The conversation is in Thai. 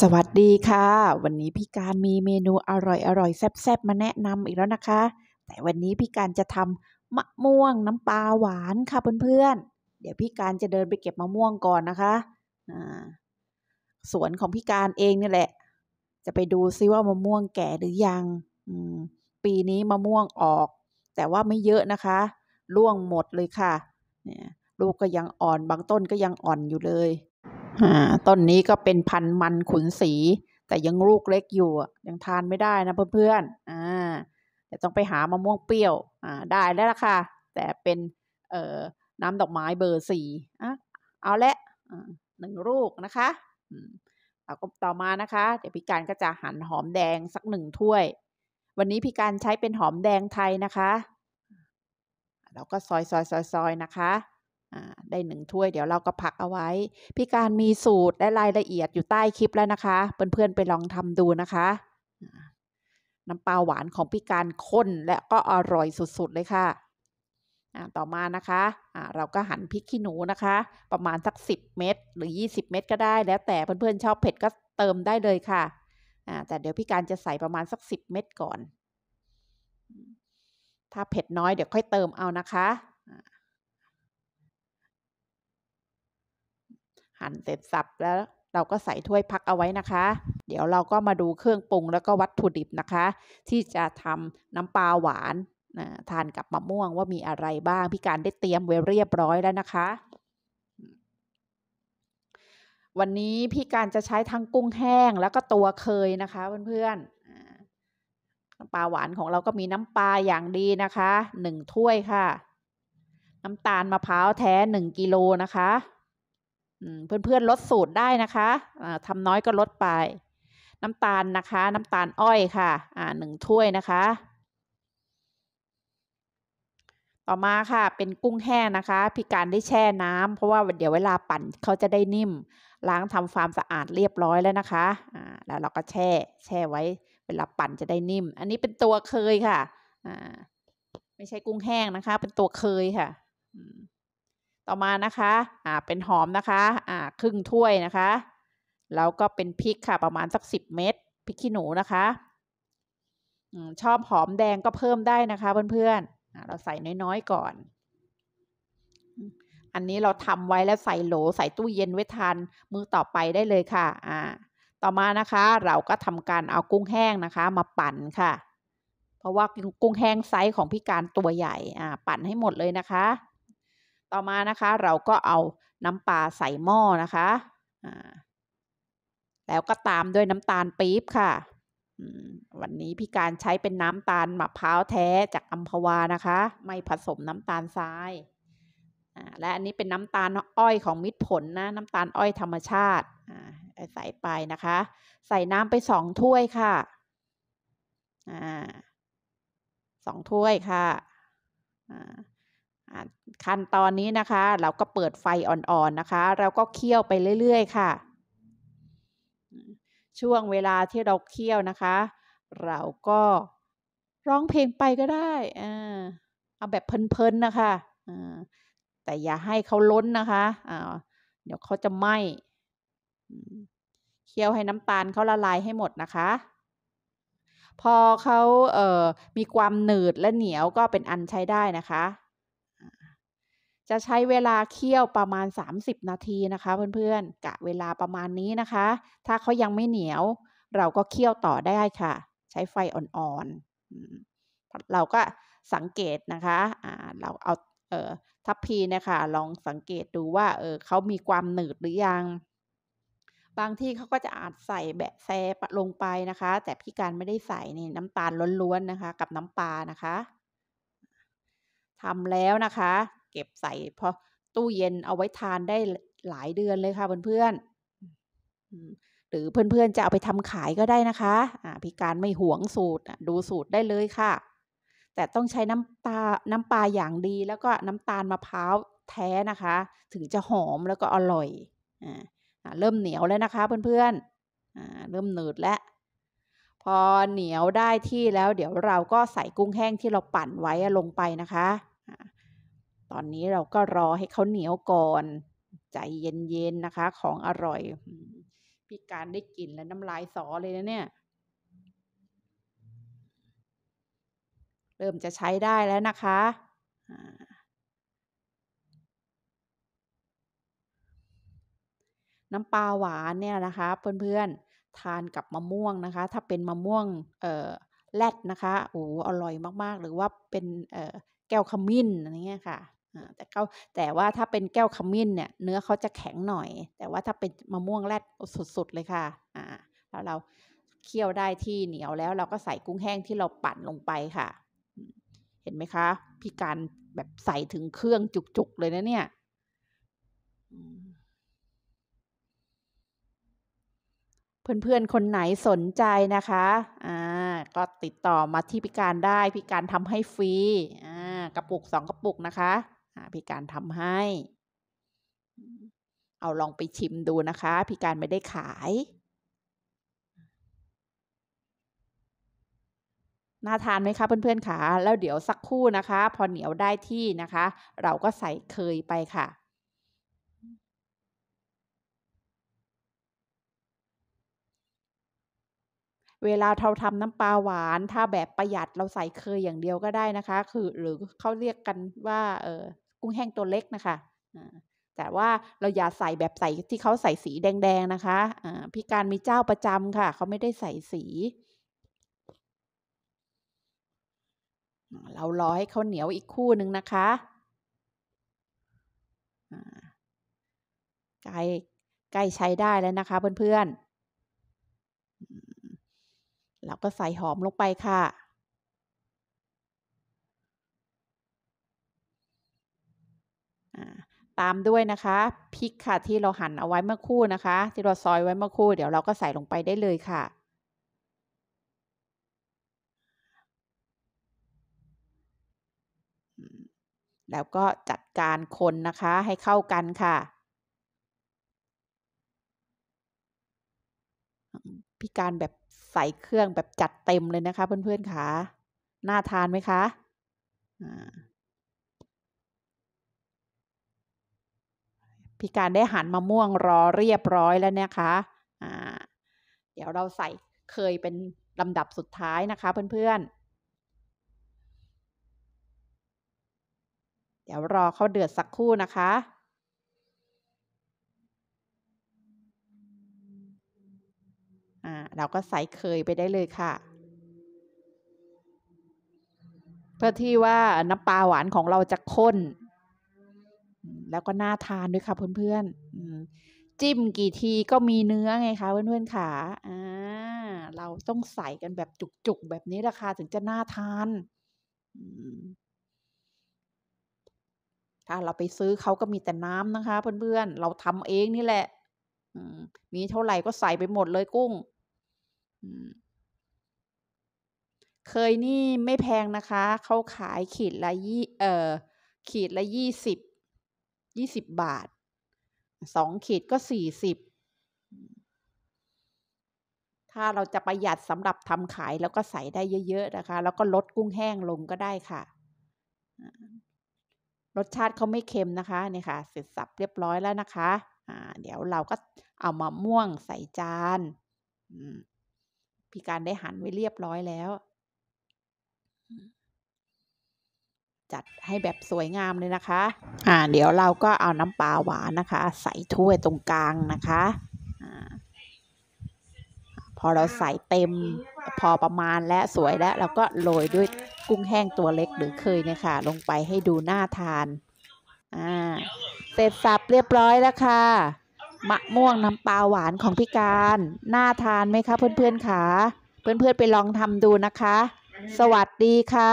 สวัสดีค่ะ วันนี้พี่การมีเมนูอร่อยอร่อยแซ่บๆ มาแนะนำอีกแล้วนะคะ แต่วันนี้พี่การจะทำมะม่วงน้ำปลาหวานค่ะเพื่อนๆ เดี๋ยวพี่การจะเดินไปเก็บมะม่วงก่อนนะคะสวนของพี่การเองนี่แหละ จะไปดูซิว่ามะม่วงแก่หรือยังปีนี้มะม่วงออก แต่ว่าไม่เยอะนะคะ ร่วงหมดเลยค่ะลูกก็ยังอ่อนบางต้นก็ยังอ่อนอยู่เลยต้นนี้ก็เป็นพันมันขุนสี แต่ยังลูกเล็กอยู่ ยังทานไม่ได้นะเพื่อนๆอ่าต้องไปหามะม่วงเปรี้ยว อ่าได้แล้วล่ะค่ะ แต่เป็นเอ่อน้ำดอกไม้เบอร์สี่อ่ะเอาละหนึ่งลูกนะคะแล้วก็ต่อมานะคะ เดี๋ยวพี่การก็จะหั่นหอมแดงสักหนึ่งถ้วย วันนี้พี่การใช้เป็นหอมแดงไทยนะคะ แล้วก็ซอยๆๆๆนะคะได้หนึ่งถ้วยเดี๋ยวเราก็พักเอาไว้ พี่การมีสูตรและรายละเอียดอยู่ใต้คลิปแล้วนะคะ เพื่อนๆไปลองทำดูนะคะ น้ำปลาหวานของพี่การข้นและก็อร่อยสุดๆเลยค่ะ ต่อมานะคะะเราก็หั่นพริกขี้หนูนะคะ ประมาณสัก 10 เม็ดหรือ 20 เม็ดก็ได้ แล้วแต่เพื่อนๆชอบเผ็ด ก็เติมได้เลยค่ะ แต่เดี๋ยวพี่การจะใส่ประมาณสัก 10 เม็ดก่อน ถ้าเผ็ดน้อยเดี๋ยวค่อยเติมเอานะคะั่นเสร็จสับแล้วเราก็ใส่ถ้วยพักเอาไว้นะคะ เดี๋ยวเราก็มาดูเครื่องปรุงแล้วก็วัตถุดิบนะคะ ที่จะทำน้ำปลาหวานนะทานกับมะม่วงว่ามีอะไรบ้าง พี่การได้เตรียมไว้เรียบร้อยแล้วนะคะ วันนี้พี่การจะใช้ทั้งกุ้งแห้งแล้วก็ตัวเคยนะคะเพื่อนๆน้ำปลาหวานของเราก็มีน้ำปลาอย่างดีนะคะหนึ่งถ้วยค่ะ น้ำตาลมะพร้าวแท้หนึ่งกิโลนะคะเพื่อนๆลดสูตรได้นะคะะทำน้อยก็ลดไป น้ำตาลนะคะ น้ำตาลอ้อยค่ะหนึ่งถ้วยนะคะ ต่อมาค่ะ เป็นกุ้งแห้งนะคะพี่การได้แช่น้ำเพราะว่าเดี๋ยวเวลาปั่นเขาจะได้นิ่ม ล้างทำาฟามสะอาดเรียบร้อยแล้วนะคะะแล้วเราก็แช่แช่ไว้ เวลาปั่นจะได้นิ่ม อันนี้เป็นตัวเคยค่ะไม่ใช่กุ้งแห้งนะคะ เป็นตัวเคยค่ะต่อมานะคะ อ่า เป็นหอมนะคะ อ่า ครึ่งถ้วยนะคะ แล้วก็เป็นพริกค่ะ ประมาณสักสิบเม็ดพริกขี้หนูนะคะอชอบหอมแดงก็เพิ่มได้นะคะเพื่อนๆเราใส่น้อยๆก่อน อันนี้เราทำไว้แล้วใส่โหลใส่ตู้เย็นไว้ทานมือต่อไปได้เลยค่ะ อ่า ต่อมานะคะ เราก็ทำการเอากุ้งแห้งนะคะ มาปั่นค่ะ เพราะว่ากุ้งแห้งไซส์ของพี่การตัวใหญ่ อ่า ปั่นให้หมดเลยนะคะต่อมานะคะเราก็เอาน้ำปลาใส่หม้อนะคะ แล้วก็ตามด้วยน้ำตาลปี๊บค่ะ วันนี้พี่การใช้เป็นน้ำตาลมะพร้าวแท้จากอัมพวานะคะ ไม่ผสมน้ำตาลทราย และอันนี้เป็นน้ำตาลอ้อยของมิตรผลนะ น้ำตาลอ้อยธรรมชาติใส่ไปนะคะ ใส่น้ำไปสองถ้วยค่ะสองถ้วยค่ะขั้นตอนนี้นะคะเราก็เปิดไฟอ่อนๆนะคะ เราก็เคี่ยวไปเรื่อยๆค่ะ ช่วงเวลาที่เราเคี่ยวนะคะ เราก็ร้องเพลงไปก็ได้เอาแบบเพลินๆนะคะแต่อย่าให้เขาล้นนะคะเดี๋ยวเขาจะไหม้เคี่ยวให้น้ำตาลเขาละลายให้หมดนะคะ พอเขาเมีความหนืดและเหนียวก็เป็นอันใช้ได้นะคะจะใช้เวลาเคี่ยวประมาณ 30นาทีนะคะ เพื่อนๆกะเวลาประมาณนี้นะคะ ถ้าเขายังไม่เหนียวเราก็เคี่ยวต่อได้ค่ะ ใช้ไฟอ่อนๆเราก็สังเกตนะคะะเราเอาเออทัพพีนะคะ ลองสังเกตดูว่า เออเขามีความหนืดหรือยัง บางที่เขาก็จะอาจใส่แบะแซะลงไปนะคะ แต่พี่การไม่ได้ใส่น่น้ำตาลล้วนๆนะคะ กับน้ำปลานะคะทำแล้วนะคะเก็บใส่พอตู้เย็นเอาไว้ทานได้หลายเดือนเลยค่ะเพื่อนๆ หรือเพื่อนๆจะเอาไปทำขายก็ได้นะคะพี่การไม่หวงสูตรดูสูตรได้เลยค่ะ แต่ต้องใช้น้ำตาน้ำปลาอย่างดีแล้วก็น้ำตาลมะพร้าวแท้นะคะ ถึงจะหอมแล้วก็อร่อยอเริ่มเหนียวแล้วนะคะเพื่อนๆเริ่มหนืดแล้วพอเหนียวได้ที่แล้ว เดี๋ยวเราก็ใส่กุ้งแห้งที่เราปั่นไว้ลงไปนะคะตอนนี้เราก็รอให้เขาเหนียวก่อน ใจเย็นๆนะคะ ของอร่อย พี่การได้กลิ่นและน้ำลายสอเลยนะเนี่ยเริ่มจะใช้ได้แล้วนะคะ น้ำปลาหวานเนี่ยนะคะเพื่อนๆ ทานกับมะม่วงนะคะ ถ้าเป็นมะม่วงเอ่อแรดนะคะโอ้อร่อยมากๆ หรือว่าเป็นเอ่อแก้วขมิ้นอะไรเงี้ยค่ะแต่เก็แต่ว่าถ้าเป็นแก้วขมิ้นเนี่ยเนื้อเขาจะแข็งหน่อย แต่ว่าถ้าเป็นมะม่วงแรดสุดๆเลยค่ะ อ่า แล้วเราเคี่ยวได้ที่เหนียวแล้ว เราก็ใส่กุ้งแห้งที่เราปั่นลงไปค่ะ เห็นไหมคะพี่การแบบใส่ถึงเครื่องจุกๆเลยนะเนี่ยเพื่อนๆคนไหนสนใจนะคะ อ่า ก็ติดต่อมาที่พิการได้พิการทำให้ฟรีอ่ากระปุกสองกระปุกนะคะพี่การทำให้ เอาลองไปชิมดูนะคะ พี่การไม่ได้ขาย น่าทานไหมคะเพื่อนๆคะ แล้วเดี๋ยวสักครู่นะคะ พอเหนียวได้ที่นะคะ เราก็ใส่เคยไปค่ะเวลาเราทำน้ำปลาหวาน ถ้าแบบประหยัดเราใส่เคยอย่างเดียวก็ได้นะคะ คือหรือเขาเรียกกันว่าเออกุ้งแห้งตัวเล็กนะคะ แต่ว่าเราอย่าใส่แบบใส่ที่เขาใส่สีแดง ๆ นะคะะพี่การมีเจ้าประจำค่ะเขาไม่ได้ใส่สี เรารอ ให้เขาเหนียวอีกคู่หนึ่งนะคะไก่ไก่ใช้ได้แล้วนะคะเพื่อนๆแล้วก็ใส่หอมลงไปค่ะ ตามด้วยนะคะพริกค่ะที่เราหั่นเอาไว้เมื่อคู่นะคะ ที่เราซอยไว้เมื่อคู่เดี๋ยวเราก็ใส่ลงไปได้เลยค่ะ แล้วก็จัดการคนนะคะให้เข้ากันค่ะ พิการแบบใส่เครื่องแบบจัดเต็มเลยนะคะเพื่อน ๆค่ะน่าทานไหมคะ พี่การได้หั่นมะม่วงรอเรียบร้อยแล้วนะคะเดี๋ยวเราใส่เคยเป็นลำดับสุดท้ายนะคะเพื่อน ๆ เดี๋ยวรอเขาเดือดสักครู่นะคะเราก็ใส่เคยไปได้เลยค่ะ เพื่อที่ว่าน้ำปลาหวานของเราจะข้น แล้วก็น่าทานด้วยค่ะเพื่อนๆจิ้มกี่ทีก็มีเนื้อไงคะเพื่อนๆค่ะอ่าเราต้องใส่กันแบบจุกๆ แบบนี้ราคาถึงจะน่าทาน ถ้าเราไปซื้อเขาก็มีแต่น้ำนะคะเพื่อนๆเราทำเองนี่แหละมีเท่าไหร่ก็ใส่ไปหมดเลยกุ้งเคยนี่ไม่แพงนะคะ เขาขายขีดละยี่ เอ่อ ขีดละยี่สิบ ยี่สิบบาท สองขีดก็สี่สิบ ถ้าเราจะประหยัดสำหรับทำขายแล้วก็ใส่ได้เยอะๆนะคะ แล้วก็ลดกุ้งแห้งลงก็ได้ค่ะ รสชาติเขาไม่เค็มนะคะนี่ค่ะเสร็จสับเรียบร้อยแล้วนะคะเดี๋ยวเราก็เอามะม่วงใส่จานพี่การได้หันไว้เรียบร้อยแล้ว จัดให้แบบสวยงามเลยนะคะ อ่า เดี๋ยวเราก็เอาน้ำปลาหวานนะคะ ใส่ถ้วยตรงกลางนะคะพอเราใส่เต็ม พอประมาณและสวยแล้ว เราก็โรยด้วยกุ้งแห้งตัวเล็กหรือเคยนะคะ ลงไปให้ดูน่าทาน อ่าเสร็จสับเรียบร้อยแล้วค่ะมะม่วงน้ำปลาหวานของพี่การน่าทานไหมคะเพื่อนๆคาะเพื่อนๆไปลองทำดูนะคะ สวัสดีค่ะ